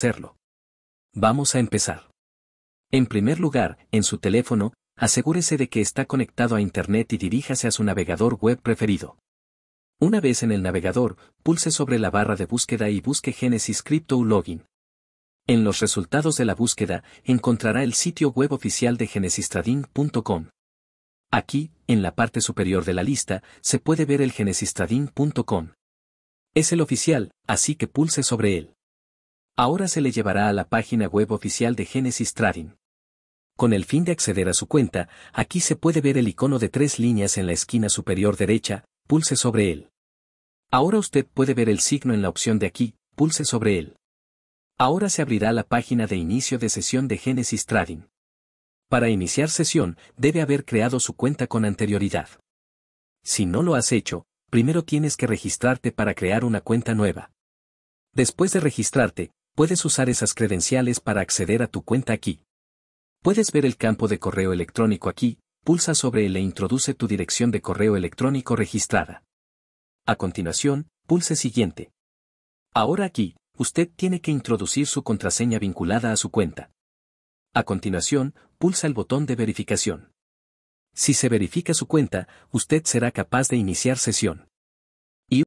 hacerlo. Vamos a empezar. En primer lugar, en su teléfono, asegúrese de que está conectado a Internet y diríjase a su navegador web preferido. Una vez en el navegador, pulse sobre la barra de búsqueda y busque Genesis Crypto Login. En los resultados de la búsqueda, encontrará el sitio web oficial de genesistrading.com. Aquí, en la parte superior de la lista, se puede ver el genesistrading.com. Es el oficial, así que pulse sobre él. Ahora se le llevará a la página web oficial de Genesis Trading. Con el fin de acceder a su cuenta, aquí se puede ver el icono de tres líneas en la esquina superior derecha, pulse sobre él. Ahora usted puede ver el signo en la opción de aquí, pulse sobre él. Ahora se abrirá la página de inicio de sesión de Genesis Trading. Para iniciar sesión, debe haber creado su cuenta con anterioridad. Si no lo has hecho, primero tienes que registrarte para crear una cuenta nueva. Después de registrarte, puedes usar esas credenciales para acceder a tu cuenta aquí. Puedes ver el campo de correo electrónico aquí, pulsa sobre él e introduce tu dirección de correo electrónico registrada. A continuación, pulse Siguiente. Ahora aquí, usted tiene que introducir su contraseña vinculada a su cuenta. A continuación, pulsa el botón de verificación. Si se verifica su cuenta, usted será capaz de iniciar sesión.